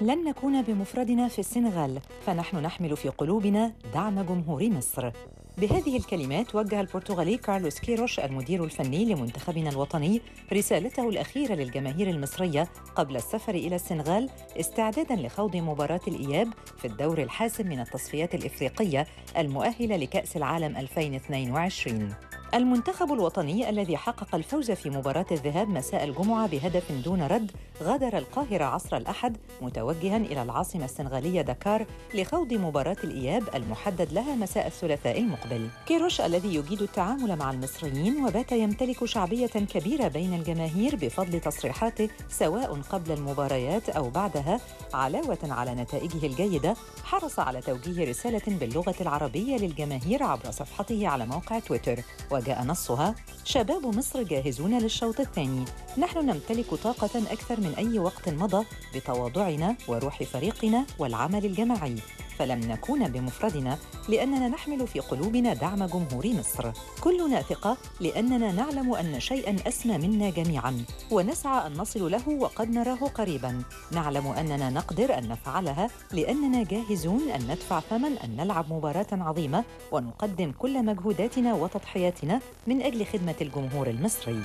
لن نكون بمفردنا في السنغال فنحن نحمل في قلوبنا دعم جمهور مصر بهذه الكلمات وجه البرتغالي كارلوس كيروش المدير الفني لمنتخبنا الوطني رسالته الأخيرة للجماهير المصرية قبل السفر إلى السنغال استعدادا لخوض مباراة الإياب في الدور الحاسم من التصفيات الإفريقية المؤهلة لكأس العالم 2022 المنتخب الوطني الذي حقق الفوز في مباراة الذهاب مساء الجمعة بهدف دون رد غادر القاهرة عصر الأحد متوجها إلى العاصمة السنغالية داكار لخوض مباراة الإياب المحدد لها مساء الثلاثاء المقبل. كيروش الذي يجيد التعامل مع المصريين وبات يمتلك شعبية كبيرة بين الجماهير بفضل تصريحاته سواء قبل المباريات أو بعدها علاوة على نتائجه الجيدة حرص على توجيه رسالة باللغة العربية للجماهير عبر صفحته على موقع تويتر. جاء نصها شباب مصر جاهزون للشوط الثاني نحن نمتلك طاقة أكثر من أي وقت مضى بتواضعنا وروح فريقنا والعمل الجماعي فلم نكون بمفردنا لأننا نحمل في قلوبنا دعم جمهور مصر كلنا ثقة لأننا نعلم أن شيئاً أسمى منا جميعاً ونسعى أن نصل له وقد نراه قريباً نعلم أننا نقدر أن نفعلها لأننا جاهزون أن ندفع ثمن أن نلعب مباراة عظيمة ونقدم كل مجهوداتنا وتضحياتنا من أجل خدمة الجمهور المصري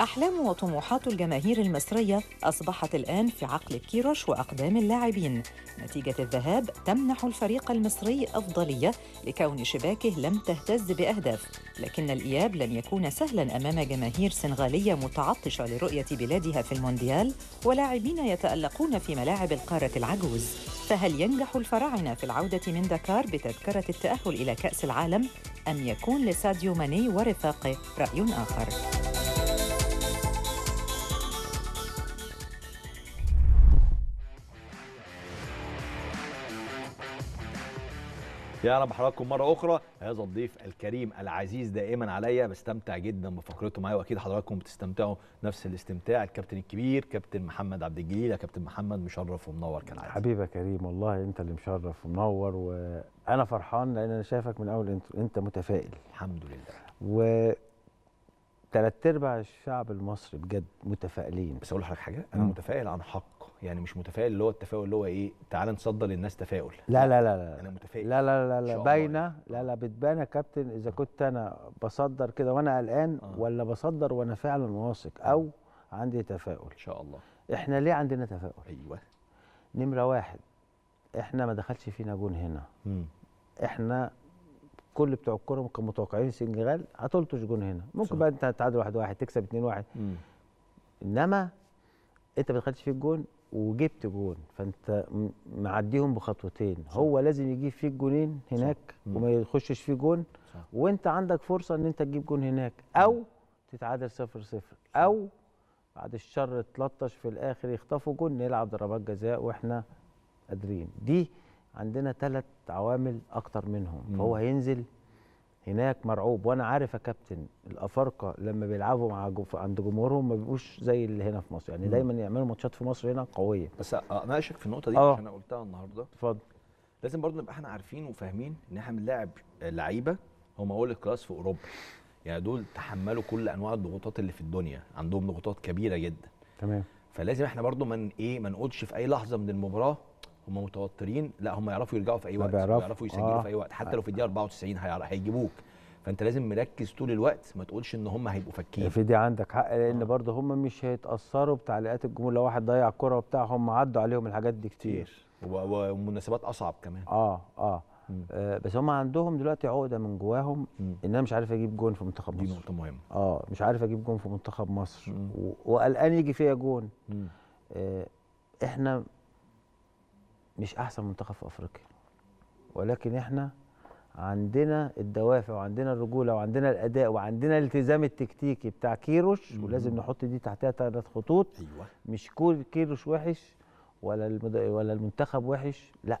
أحلام وطموحات الجماهير المصرية أصبحت الآن في عقل كيروش وأقدام اللاعبين نتيجة الذهاب تمنح الفريق المصري أفضلية لكون شباكه لم تهتز بأهداف لكن الإياب لن يكون سهلا أمام جماهير سنغالية متعطشة لرؤية بلادها في المونديال ولاعبين يتألقون في ملاعب القارة العجوز فهل ينجح الفراعنة في العودة من دكار بتذكرة التأهل إلى كأس العالم أم يكون لساديو ماني ورفاقه رأي آخر؟ يا رب حضراتكم مره اخرى هذا الضيف الكريم العزيز دائما عليا بستمتع جدا بفقرته معايا واكيد حضراتكم بتستمتعوا نفس الاستمتاع الكابتن الكبير كابتن محمد عبد الجليل يا كابتن محمد مشرف ومنور كالعاده حبيبي كريم والله انت اللي مشرف ومنور وانا فرحان لان انا شايفك من اول انت, انت متفائل الحمد لله و ثلاث ارباع الشعب المصري بجد متفائلين بس اقول لحضرتك حاجه انا متفائل عن حق يعني مش متفائل اللي هو التفاؤل اللي هو ايه تعال نصدر للناس تفاؤل لا لا لا لا انا متفائل لا لا لا لا باينه يعني. لا لا بتبان يا كابتن اذا كنت انا بصدر كده وانا قلقان آه. ولا بصدر وانا فعلا واثق او آه. عندي تفاؤل ان شاء الله احنا ليه عندنا تفاؤل ايوه نمره واحد احنا ما دخلش فينا جون هنا م. احنا كل بتوع الكوره كانوا متوقعين السنغال هتلطش جون هنا ممكن صح. بقى انت تتعادل واحد واحد تكسب 2-1 انما انت ما دخلتش في الجون وجبت جون فانت معديهم بخطوتين صح. هو لازم يجيب فيك جونين هناك صح. وما يخشش فيه جون صح. وانت عندك فرصه ان انت تجيب جون هناك او تتعادل 0-0 صفر صفر او بعد الشر تلطش في الاخر يخطفوا جون نلعب ضربات جزاء واحنا قادرين دي عندنا ثلاث عوامل اكتر منهم مم. فهو هينزل هناك مرعوب وانا عارف يا كابتن الافارقه لما بيلعبوا مع جف... عند جمهورهم ما بيبقوش زي اللي هنا في مصر يعني م. دايما يعملوا ماتشات في مصر هنا قويه بس اناقشك في النقطه دي أوه. عشان انا قلتها النهارده اتفضل لازم برضه نبقى احنا عارفين وفاهمين ان احنا بنلاعب لعيبه هم اول الكلاس في اوروبا يعني دول تحملوا كل انواع الضغوطات اللي في الدنيا عندهم ضغوطات كبيره جدا تمام فلازم احنا برضه من ايه ما نقولش في اي لحظه من المباراه هم متوترين لا هم يعرفوا يرجعوا في اي وقت بيعرف. يعرفوا يسجلوا آه. في اي آه. وقت حتى آه. لو في الدقيقه 94 هيجيبوك فانت لازم مركز طول الوقت ما تقولش ان هم هيبقوا فكين في دي عندك حق لان آه. برضه هم مش هيتاثروا بتعليقات الجمهور لو واحد ضيع كرة وبتاع هم عدوا عليهم الحاجات دي كتير ومناسبات اصعب كمان اه اه آه بس هم عندهم دلوقتي عقده من جواهم ان انا مش عارف اجيب جون في منتخب مصر دي نقطه مهمه اه مش عارف اجيب جون في منتخب مصر وقلقان يجي فيا جون آه احنا مش احسن منتخب في افريقيا ولكن احنا عندنا الدوافع وعندنا الرجوله وعندنا الاداء وعندنا الالتزام التكتيكي بتاع كيروش ولازم نحط دي تحتها ثلاث خطوط أيوة. مش كل كيروش وحش ولا المد... ولا المنتخب وحش لا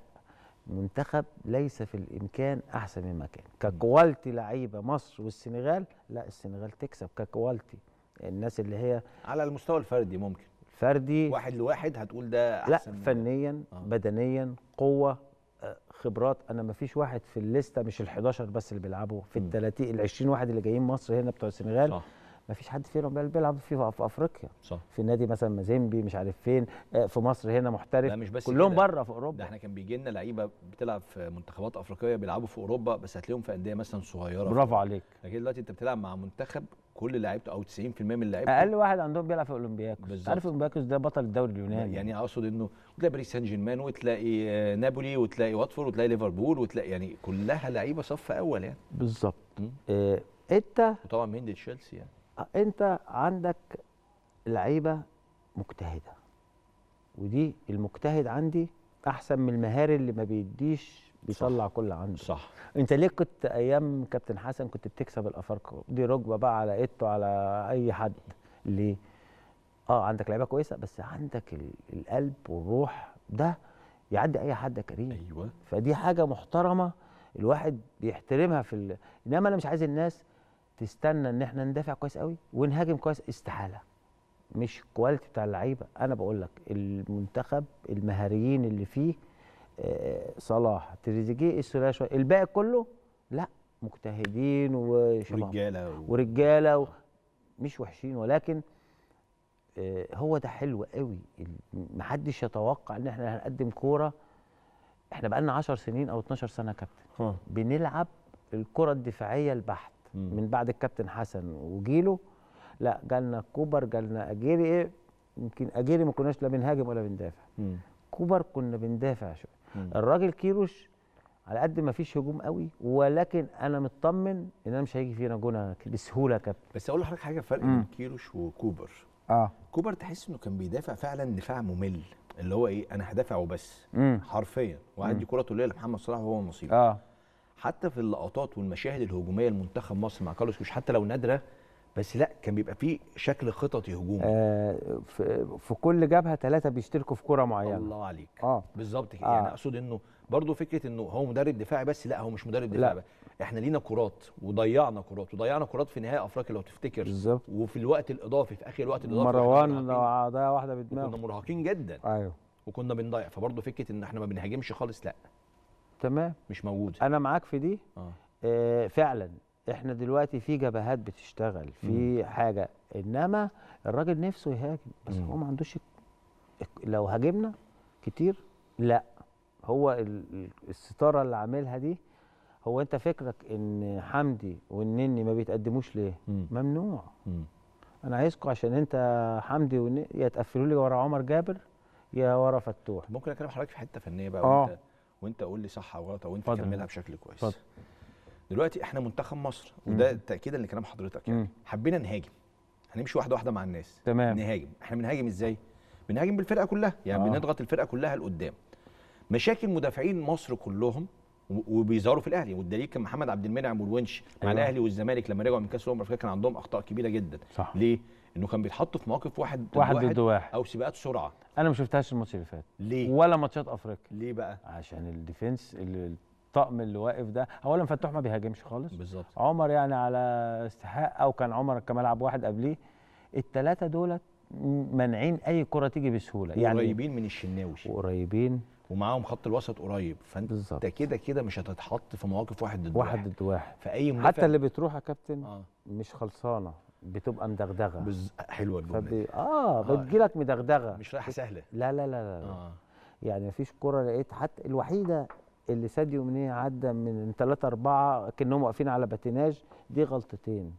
منتخب ليس في الامكان احسن مما كان ككوالتي لعيبه مصر والسنغال لا السنغال تكسب ككوالتي الناس اللي هي على المستوى الفردي ممكن فردي واحد لواحد هتقول ده احسن لا فنيا آه. بدنيا قوه آه، خبرات انا ما فيش واحد في الليسته مش ال11 بس اللي بيلعبوا في ال 30 ال 20 واحد اللي جايين مصر هنا بتوع السنغال ما فيش حد فيهم بيلعب في, افريقيا صح. في نادي مثلا مازيمبي مش عارف فين آه، في مصر هنا محترف مش بس كلهم بره في اوروبا ده احنا كان بيجي لنا لعيبه بتلعب في منتخبات افريقيه بيلعبوا في اوروبا بس هتلاقيهم في انديه مثلا صغيره برافو عليك لكن دلوقتي انت بتلعب مع منتخب كل لعيبته او 90% من لعيبته اقل واحد عندهم بيلعب في اولمبياكوس عارف اولمبياكوس ده بطل الدوري اليوناني يعني اقصد انه تلاقي باريس سان جيرمان وتلاقي آه، نابولي وتلاقي واتفورد وتلاقي ليفربول وتلاقي يعني كلها لعيبه صف اول يعني بالظبط إيه انت وطبعا مين تشيلسي يعني آه، انت عندك لعيبه مجتهده ودي المجتهد عندي احسن من المهاري اللي ما بيديش بيطلع كل عنده صح انت ليه كنت ايام كابتن حسن كنت بتكسب الافارقه دي ركبه بقى على ايدته على اي حد ليه اه عندك لعيبه كويسه بس عندك القلب والروح ده يعدي اي حد كريم ايوه فدي حاجه محترمه الواحد بيحترمها في ال... انما انا مش عايز الناس تستنى ان احنا ندافع كويس قوي ونهاجم كويس استحاله مش الكواليتي بتاع اللعيبه انا بقول لك المنتخب المهاريين اللي فيه صلاح تريزيجيه الثلاثيه شويه الباقي كله لا مجتهدين وشباب ورجاله و... ورجاله و... مش وحشين ولكن آه، هو ده حلو قوي محدش يتوقع ان احنا هنقدم كوره احنا بقالنا 10 سنين او 12 سنه كابتن بنلعب الكره الدفاعيه البحت من بعد الكابتن حسن وجيله لا جالنا كوبر جالنا اجيري إيه، يمكن اجيري ما كناش لا بنهاجم ولا بندافع كوبر كنا بندافع شويه الراجل كيروش على قد ما فيش هجوم قوي ولكن انا مطمن ان انا مش هيجي فينا جون بسهوله يا كابتن بس اقول لحضرتك حاجه فرق بين كيروش وكوبر اه كوبر تحس انه كان بيدافع فعلا دفاع ممل اللي هو ايه انا هدافع وبس حرفيا وهدي كره طوليه لمحمد صلاح وهو نصيب اه حتى في اللقطات والمشاهد الهجوميه لمنتخب مصر مع كارلوس كيروش حتى لو نادره بس لا كان بيبقى فيه شكل خططي هجومي آه في, في كل جبهه ثلاثه بيشتركوا في كره معينه الله عليك اه بالظبط كده آه. يعني اقصد انه برضه فكره انه هو مدرب دفاعي بس لا هو مش مدرب دفاعي بس. احنا لينا كرات وضيعنا كرات وضيعنا كرات في نهائي افريقيا لو تفتكر بالظبط وفي الوقت الاضافي في اخر الوقت الاضافي مروان ضيع واحده بدماغه كنا مرهقين جدا ايوه وكنا بنضيع فبرضه فكره ان احنا ما بنهاجمش خالص لا تمام مش موجود انا معاك في دي آه. آه فعلا احنا دلوقتي في جبهات بتشتغل في حاجه انما الراجل نفسه يهاجم بس هو ما عندوش لو هاجمنا كتير لا هو الستاره اللي عاملها دي هو انت فكرك ان حمدي والنني ما بيتقدموش ليه؟ مم. ممنوع مم. انا عايزكم عشان انت حمدي والنني يا تقفلوا لي ورا عمر جابر يا ورا فتوح ممكن اكلم حضرتك في حته فنيه بقى آه. وانت وانت قول لي صح او غلط او انت كملها بشكل كويس فضل. دلوقتي احنا منتخب مصر وده تاكيدا لكلام حضرتك يعني حبينا نهاجم هنمشي واحده واحده مع الناس تمام نهاجم احنا بنهاجم ازاي بنهاجم بالفرقه كلها يعني آه. بنضغط الفرقه كلها لقدام مشاكل مدافعين مصر كلهم وبيظهروا في الاهلي والدليل كان محمد عبد المنعم والونش أيوة. مع الاهلي والزمالك لما رجعوا من كاس الامم الافريقيه كان عندهم اخطاء كبيره جدا صح. ليه انه كان بيتحط في مواقف واحد ضد واحد, ضد واحد او سباقات سرعه انا ما شفتهاش الماتش اللي فات ليه ولا ماتشات افريقيا ليه بقى عشان الديفنس اللي الطقم اللي واقف ده اولا فتوح ما بيهاجمش خالص بالظبط عمر يعني على استحقاق او كان عمر كان ملعب واحد قبليه الثلاثه دولت مانعين اي كره تيجي بسهوله يعني قريبين من الشناوي وقريبين ومعاهم خط الوسط قريب فانت بالزبط. كده كده مش هتتحط في مواقف واحد ضد واحد ضد واحد فاي مدافع حتى اللي بتروح يا كابتن آه. مش خلصانه بتبقى مدغدغه بز... حلوه الجمله فبي... اه, آه. بتجيلك مدغدغه مش رايحه سهله لا لا لا لا, لا. آه. يعني مفيش كره لقيت حتى الوحيده اللي ساديو مني عدى من 3 4 كانهم واقفين على باتيناج دي غلطتين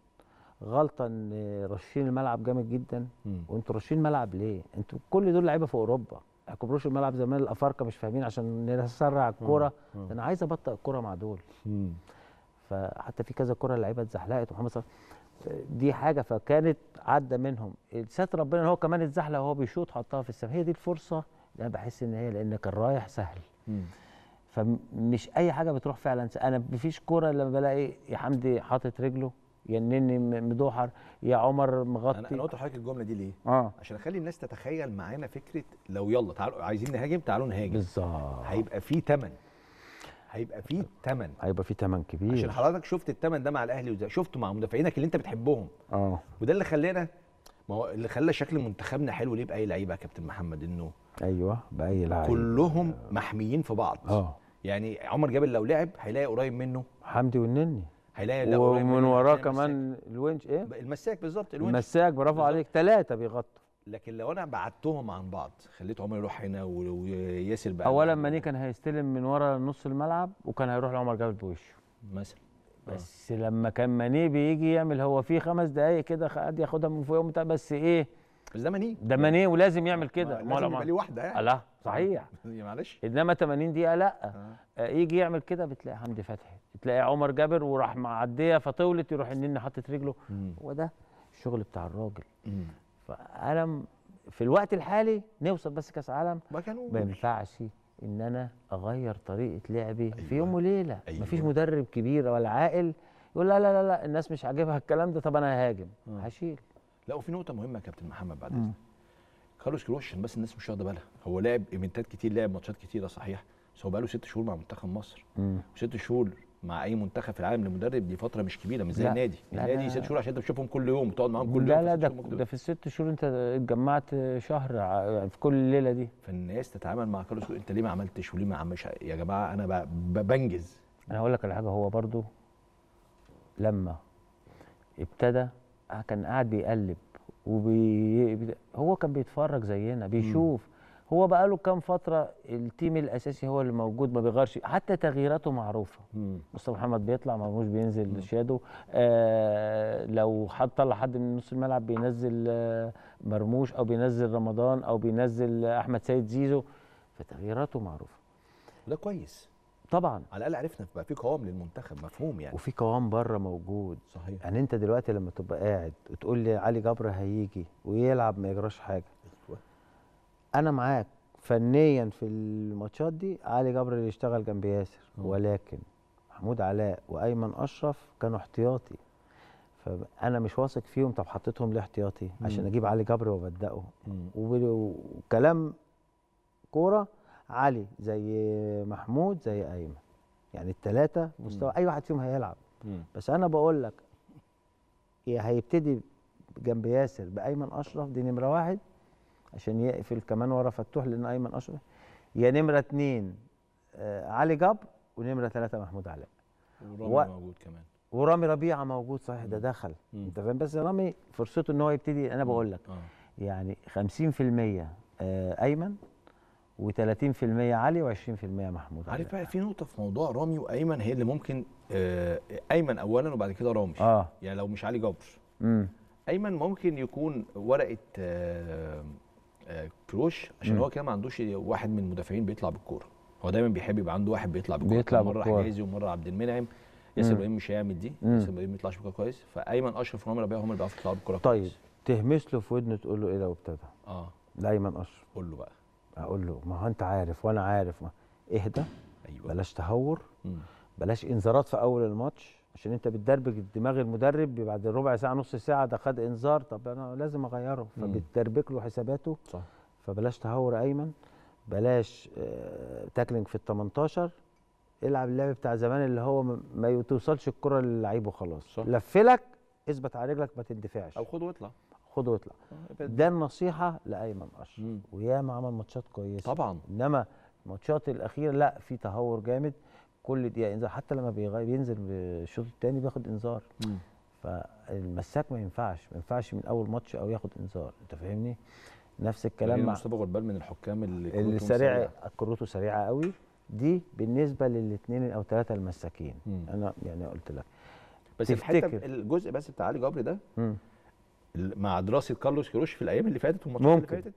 غلطه ان رشين الملعب جامد جدا وانتوا رشين ملعب ليه؟ انتوا كل دول لعيبه في اوروبا ما كبروش الملعب زمان الافارقه مش فاهمين عشان نسرع الكوره انا عايز ابطئ الكوره مع دول مم. فحتى في كذا كوره لعيبه اتزحلقت ومحمد صلاح دي حاجه فكانت عدى منهم سات ربنا ان هو كمان اتزحلق وهو بيشوط حطها في السماء هي دي الفرصه اللي انا بحس ان هي لان كان رايح سهل مم. فمش اي حاجه بتروح فعلا انا مفيش كوره لما بلاقي يا حمدي حاطط رجله يا النني مدوحر يا عمر مغطي انا قلت لحضرتك الجمله دي ليه؟ اه عشان اخلي الناس تتخيل معانا فكره لو يلا تعالوا عايزين نهاجم تعالوا نهاجم بالظبط هيبقى في ثمن هيبقى في ثمن هيبقى في ثمن كبير عشان حضرتك شفت الثمن ده مع الاهلي وزي. شفته مع مدافعينك اللي انت بتحبهم اه وده اللي خلانا ما هو اللي خلى شكل منتخبنا حلو ليه باي لعيبه يا كابتن محمد انه ايوه باي لعيبه كلهم محميين في بعض اه يعني عمر جابر لو لعب هيلاقي قريب منه حمدي والنني هيلاقي لو قريب ومن وراه كمان الونش ايه المساك بالظبط الونش المساك برافو عليك ثلاثه بيغطوا لكن لو انا بعدتهم عن بعض خليت عمر يروح هنا وياسر بقى اولا ماني كان هيستلم من ورا نص الملعب وكان هيروح لعمر جابر بوشه مثلا بس أه. لما كان ماني بيجي يعمل هو في خمس دقائق كده قد ياخدها من فوق بس ايه بس ده مانيه ده مانيه ولازم يعمل كده ما لازم يبقى ليه واحده يعني لا صحيح معلش انما 80 دقيقه لا آه. آه. يجي يعمل كده بتلاقي حمدي فتحي تلاقي عمر جابر وراح معديه فطولت يروح النني حاطط رجله هو ده الشغل بتاع الراجل فانا في الوقت الحالي نوصل بس كاس عالم ما ينفعش ان انا اغير طريقه لعبي أيوة. في يوم وليله أيوة. مفيش مدرب كبير ولا عاقل يقول لا لا لا, لا الناس مش عاجبها الكلام ده طب انا هاجم آه. هشيل لا وفي نقطه مهمه يا كابتن محمد بعد اذنك كارلوس كروش عشان بس الناس مش واخده بالها هو لعب ايفنتات كتير لعب ماتشات كتيره صحيح بس هو بقاله ست شهور مع منتخب مصر وست شهور مع اي منتخب في العالم لمدرب دي فتره مش كبيره مش زي النادي النادي ست شهور عشان انت بتشوفهم كل يوم وتقعد معاهم كل لا يوم لا ده, ده في الست شهور انت اتجمعت شهر في كل الليله دي فالناس تتعامل مع كارلوس انت ليه ما عملتش وليه ما عملش يا جماعه انا بنجز انا هقول لك على حاجه هو برضو لما ابتدى كان قاعد بيقلب وبي... هو كان بيتفرج زينا بيشوف م. هو بقى له كام فتره التيم الاساسي هو اللي موجود ما بيغيرش حتى تغييراته معروفه مصطفى محمد بيطلع مرموش بينزل شادو آه لو حد طلع حد من نص الملعب بينزل آه مرموش او بينزل رمضان او بينزل احمد سيد زيزو فتغييراته معروفه ده كويس طبعا على الاقل عرفنا بقى في قوام للمنتخب مفهوم يعني وفي قوام بره موجود صحيح يعني انت دلوقتي لما تبقى قاعد وتقول لي علي جبر هيجي ويلعب ما يجراش حاجه أيوة. انا معاك فنيا في الماتشات دي علي جبر اللي يشتغل جنب ياسر ولكن محمود علاء وايمن اشرف كانوا احتياطي فانا مش واثق فيهم طب حطيتهم ليه احتياطي عشان اجيب علي جبر وابدأه وكلام كوره علي زي محمود زي ايمن يعني الثلاثه مستوى اي واحد فيهم هيلعب بس انا بقول لك هيبتدي جنب ياسر بايمن اشرف دي نمره واحد عشان يقفل كمان ورا فتوح لان ايمن اشرف يا نمره اثنين آه، علي جبر ونمره ثلاثه محمود علاء ورامي و... موجود كمان ورامي ربيعه موجود صحيح ده دخل مم. انت فاهم بس رامي فرصته ان هو يبتدي انا بقول لك آه. يعني 50% آه، ايمن و30% علي و20% محمود عارف بقى في نقطه في موضوع رامي وايمن هي اللي ممكن آه، ايمن اولا وبعد كده رامي آه. يعني لو مش علي جبر امم ايمن ممكن يكون ورقه آه، آه، كروش عشان مم. هو كده ما عندوش واحد من المدافعين بيطلع بالكوره هو دايما بيحب يبقى عنده واحد بيطلع بالكوره بيطلع مره حجازي ومره عبد المنعم ياسر ابراهيم مش هيعمل دي ياسر ابراهيم ما يطلعش بكوره كويس فايمن اشرف ورامي ربيعه هم اللي بيعرفوا يطلعوا بالكوره طيب تهمس له في ودنه تقول له ايه لو ابتدى اه لايمن اشرف قول له بقى اقول له ما هو انت عارف وانا عارف اهدى أيوة. بلاش تهور مم. بلاش انذارات في اول الماتش عشان انت بتدربج دماغ المدرب بعد ربع ساعه نص ساعه ده خد انذار طب انا لازم اغيره فبتدربك له حساباته صح فبلاش تهور ايمن بلاش آه، تاكلينج في ال 18 العب اللعب بتاع زمان اللي هو ما توصلش الكره للعيب وخلاص لفلك اثبت على رجلك ما تندفعش او خد واطلع خد واطلع ده النصيحه لايمن اشرف وياما عمل ماتشات كويسه طبعا انما الماتشات الاخيره لا في تهور جامد كل دقيقه انذار حتى لما بينزل الشوط الثاني بياخد انذار فالمساك ما ينفعش ما ينفعش من اول ماتش او ياخد انذار انت فاهمني نفس الكلام يعني مع مصطفى غربال من الحكام اللي, اللي سريع كروته سريعه قوي دي بالنسبه للاثنين او ثلاثه المساكين مم. انا يعني قلت لك بس الحته الجزء بس بتاع علي جبري ده مم. مع دراسه كارلوس كيروش في الايام اللي فاتت والماتشات اللي فاتت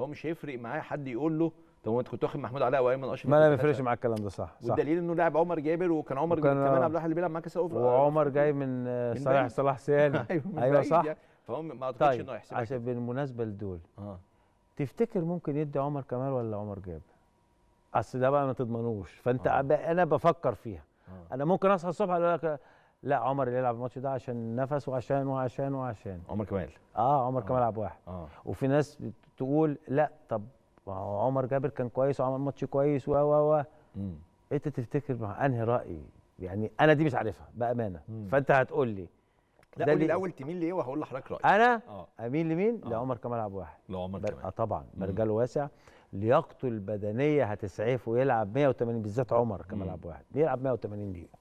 هو مش هيفرق معاه حد يقول له طب ما انت كنت واخد محمود علاء وايمن اشرف ما انا ما بيفرقش معاك الكلام ده صح والدليل انه لاعب عمر جابر وكان عمر جابر كمان آه. عبد الواحد اللي بيلعب معاه كاس اوفر وعمر جاي من, من آه، صلاح صلاح سالم ايوه, أيوة صح يعني. فهو ما اعتقدش طيب انه هيحسبها عشان بالمناسبه لدول اه تفتكر ممكن يدي عمر كمال ولا عمر جابر؟ اصل ده بقى ما تضمنوش فانت آه. انا بفكر فيها آه. انا ممكن اصحى الصبح اقول لك لا عمر اللي يلعب الماتش ده عشان نفس وعشان وعشان وعشان عمر كمال اه عمر آه. كمال عبد واحد آه. وفي ناس بتقول لا طب عمر جابر كان كويس وعمل ماتش كويس و و و انت تفتكر مع انهي راي يعني انا دي مش عارفها بامانه مم. فانت هتقول لي لا قول لي الاول تميل ليه وهقول لحضرتك رايي انا آه. اميل لمين آه. لعمر كمال عبد الواحد لعمر بر... كمال آه طبعا برجاله واسع لياقته البدنيه هتسعفه يلعب 180 بالذات عمر كمال عبد الواحد بيلعب 180 دقيقه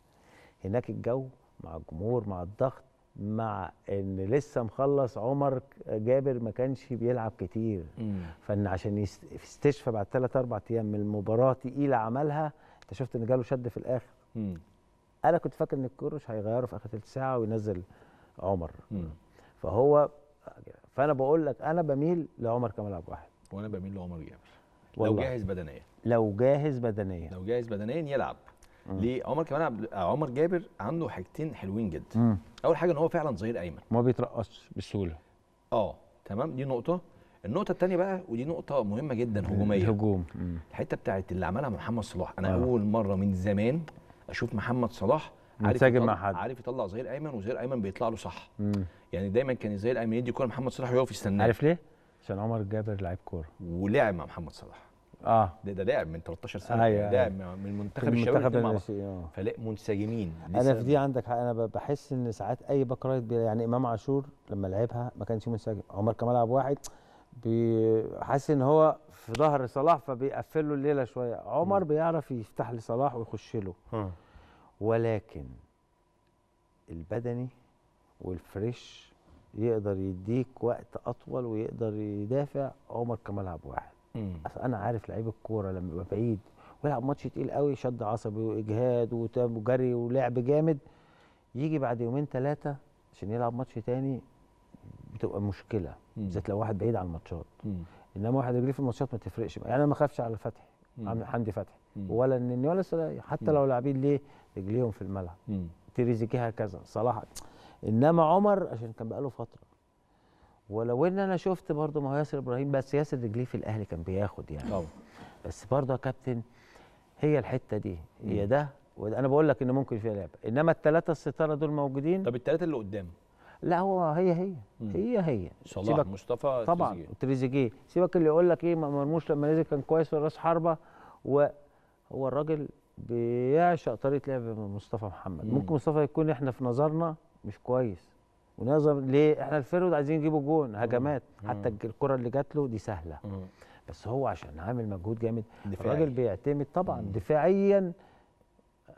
هناك الجو مع الجمهور مع الضغط مع ان لسه مخلص عمر جابر ما كانش بيلعب كتير مم. فان عشان يستشفى بعد ثلاث اربع ايام من المباراه تقيله عملها انت شفت ان جاله شد في الاخر مم. انا كنت فاكر ان الكروش هيغيره في اخر ثلث ساعه وينزل عمر مم. فهو فانا بقول لك انا بميل لعمر كمال عبد الواحد وانا بميل لعمر جابر لو جاهز بدنيا لو جاهز بدنيا لو جاهز بدنيا يلعب ليه عمر كمان عبد آه، عمر جابر عنده حاجتين حلوين جدا مم. اول حاجه ان هو فعلا ظهير ايمن ما بيترقص بسهوله اه تمام دي نقطه النقطه الثانيه بقى ودي نقطه مهمه جدا هجوميه الهجوم الحته بتاعت اللي عملها محمد صلاح انا آه. اول مره من زمان اشوف محمد صلاح عارف يطلع مع حد عارف يطلع ظهير ايمن وظهير ايمن بيطلع له صح مم. يعني دايما كان الظهير الايمن يدي كوره محمد صلاح ويقف يستناه عارف ليه عشان عمر جابر لعيب كوره ولعب مع محمد صلاح اه ده, ده لاعب من 13 سنه أيوة لاعب أيوة. من منتخب الشباب آه. فلا منسجمين انا في دي عندك حق انا بحس ان ساعات اي باك رايت يعني امام عاشور لما لعبها ما كانش منسجم عمر كمال لعب واحد حاسس ان هو في ظهر صلاح فبيقفل له الليله شويه عمر م. بيعرف يفتح لصلاح ويخش له م. ولكن البدني والفريش يقدر يديك وقت اطول ويقدر يدافع عمر كمال عبد واحد اصل انا عارف لعيب الكوره لما يبقى بعيد ويلعب ماتش تقيل قوي شد عصبي واجهاد وجري ولعب جامد يجي بعد يومين ثلاثه عشان يلعب ماتش تاني بتبقى مشكله بالذات لو واحد بعيد عن الماتشات انما واحد رجليه في الماتشات ما تفرقش يعني انا ما اخافش على فتحي حمدي فتحي ولا النني ولا سلاي حتى لو لاعبين ليه رجليهم في الملعب تريزيكي هكذا صلاح انما عمر عشان كان بقاله فتره ولو ان انا شفت برضه ما هو ياسر ابراهيم بس ياسر رجليه في الاهلي كان بياخد يعني طبعا بس برضه يا كابتن هي الحته دي هي ده انا بقول لك ان ممكن فيها لعب انما الثلاثه الستاره دول موجودين طب الثلاثه اللي قدام لا هو هي هي هي هي صلاح سيبك مصطفى طبعا تريزيجيه سيبك اللي يقول لك ايه مرموش لما نزل كان كويس في راس حربه وهو هو الراجل بيعشق طريقه لعب مصطفى محمد مم. ممكن مصطفى يكون احنا في نظرنا مش كويس ونظر ليه احنا الفيرود عايزين نجيبه جون هجمات حتى الكره اللي جات له دي سهله بس هو عشان عامل مجهود جامد الراجل بيعتمد طبعا مم. دفاعيا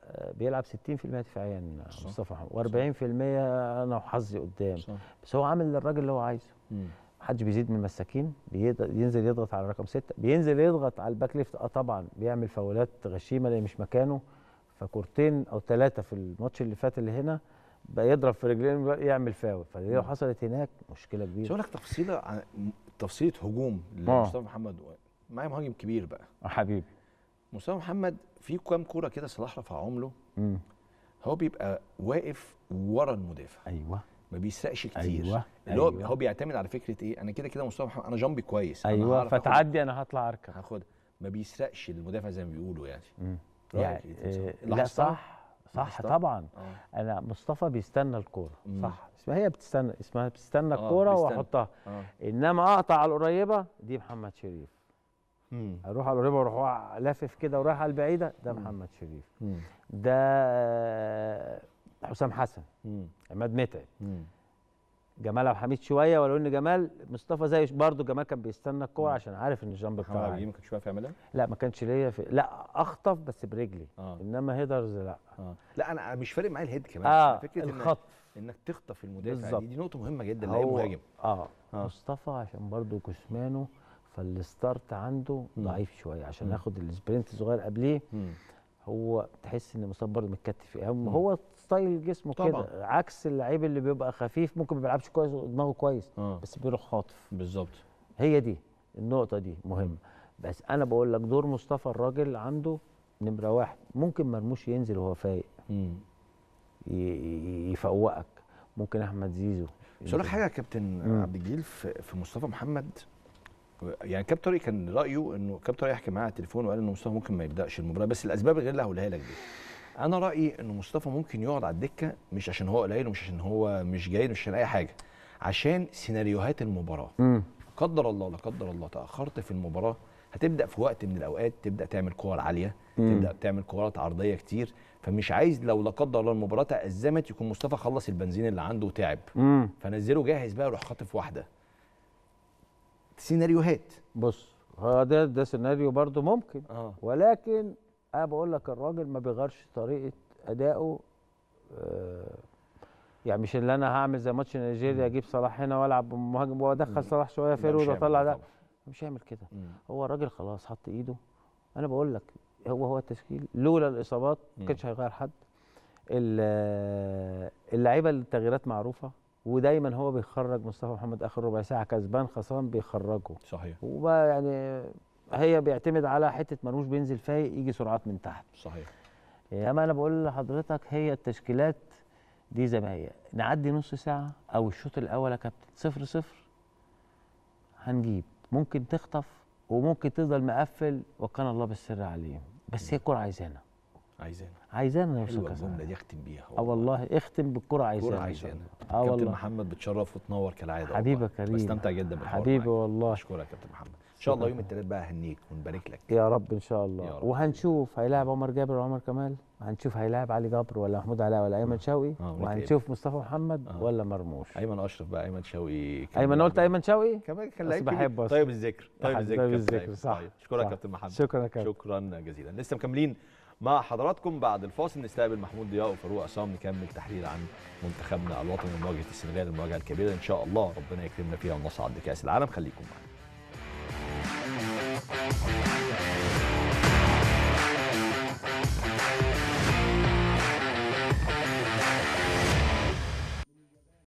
آه، بيلعب 60% دفاعيا مصطفى و40% انا وحظي قدام صح. بس هو عامل للراجل اللي هو عايزه حدش بيزيد من المساكين بينزل يضغط على رقم 6 بينزل يضغط على الباك ليفت اه طبعا بيعمل فاولات غشيمه اللي مش مكانه فكورتين او ثلاثه في الماتش اللي فات اللي هنا بقى يضرب في رجلين يعمل فاول فدي لو حصلت هناك مشكله كبيره بس لك تفصيله عن تفصيله هجوم آه. لمصطفى محمد معايا مهاجم كبير بقى آه، حبيبي مصطفى محمد في كام كوره كده صلاح رفعهم له هو بيبقى واقف ورا المدافع ايوه ما بيسرقش كتير أيوة. اللي هو أيوة. هو بيعتمد على فكره ايه انا كده كده مصطفى محمد انا جنبي كويس ايوه أنا فتعدي انا هطلع اركب هاخدها ما بيسرقش المدافع زي ما بيقولوا يعني, يعني إيه آه، لا صح صح مصطفى. طبعا أوه. انا مصطفى بيستنى الكوره صح اسمها هي بتستنى اسمها بتستنى آه، الكوره واحطها آه. انما اقطع على القريبه دي محمد شريف مم. اروح على القريبه واروح لافف كده ورايح على البعيده ده مم. محمد شريف مم. ده حسام حسن عماد متعب جمال عبد الحميد شويه ولو ان جمال مصطفى زي برضه جمال كان بيستنى الكوره عشان عارف ان الجامب بتاعه محمد ما كانش واقف عملها؟ لا ما كانش ليا في لا اخطف بس برجلي آه. انما هيدرز لا آه. لا انا مش فارق معايا الهيد كمان آه. فكره الخطف إن انك تخطف المدافع دي, دي نقطه مهمه جدا لاي مهاجم آه. اه مصطفى عشان برضه جسمانه فالستارت عنده ضعيف شويه عشان ياخد ناخد السبرنت الصغير قبليه هو تحس ان مصاب برضه متكتف يعني هو ستايل جسمه كده عكس اللعيب اللي بيبقى خفيف ممكن ما بيلعبش كويس ودماغه كويس آه. بس بيروح خاطف بالظبط هي دي النقطه دي مهمه بس انا بقول لك دور مصطفى الراجل عنده نمره واحد ممكن مرموش ينزل وهو فايق يفوقك ممكن احمد زيزو مش هقول حاجه يا كابتن عبد الجليل في مصطفى محمد يعني كابتن طارق كان رايه انه كابتن طارق حكى معاه على التليفون وقال انه مصطفى ممكن ما يبداش المباراه بس الاسباب غير اللي هقولها لك دي انا رايي انه مصطفى ممكن يقعد على الدكه مش عشان هو قليل ومش عشان هو مش جيد مش عشان اي حاجه عشان سيناريوهات المباراه قدر الله لا قدر الله تاخرت في المباراه هتبدا في وقت من الاوقات تبدا تعمل كور عاليه مم. تبدا تعمل كورات عرضيه كتير فمش عايز لو لا قدر الله المباراه تأزمت يكون مصطفى خلص البنزين اللي عنده وتعب فنزله جاهز بقى يروح خاطف واحده سيناريوهات بص هو ده ده سيناريو برضه ممكن آه. ولكن انا بقول لك الراجل ما بيغيرش طريقه ادائه آه يعني مش اللي انا هعمل زي ماتش نيجيريا اجيب صلاح هنا والعب مهاجم وادخل صلاح شويه فيرود واطلع ده مش هيعمل كده هو الراجل خلاص حط ايده انا بقول لك هو هو التشكيل لولا الاصابات ما كانش هيغير حد آه، اللعيبه التغييرات معروفه ودايما هو بيخرج مصطفى محمد اخر ربع ساعه كسبان خسران بيخرجه صحيح وبقى يعني هي بيعتمد على حته مرموش بينزل فايق يجي سرعات من تحت صحيح يعني ما انا بقول لحضرتك هي التشكيلات دي زي ما هي نعدي نص ساعه او الشوط الاول يا كابتن صفر صفر هنجيب ممكن تخطف وممكن تفضل مقفل وكان الله بالسر عليهم بس هي الكوره عايزانا عايزانا عايزانا يا استاذ كسام الجمله دي اختم بيها اه والله اختم بالكره عايزانا عايزانا اه والله كابتن محمد بتشرف وتنور كالعاده حبيبي يا كريم بستمتع جدا بالحوار حبيبي والله اشكرك يا كابتن محمد ان شاء الله يوم الثلاث بقى هنيك ونبارك لك يا رب ان شاء الله رب. وهنشوف هيلاعب عمر جابر وعمر كمال هنشوف هيلاعب علي جبر ولا محمود علاء ولا ايمن آه. شوقي آه، وهنشوف مصطفى محمد آه. ولا مرموش ايمن اشرف بقى ايمن شوقي ايمن قلت ايمن شوقي كمان كان لعيب طيب, طيب الذكر طيب الذكر طيب الذكر صح, اشكرك طيب. شكرا يا كابتن محمد شكرا كابتن شكرا جزيلا لسه مكملين مع حضراتكم بعد الفاصل نستقبل محمود ضياء وفاروق عصام نكمل تحليل عن منتخبنا الوطني ومواجهه السنغال المواجهه الكبيره ان شاء الله ربنا يكرمنا فيها ونصعد لكاس العالم خليكم معانا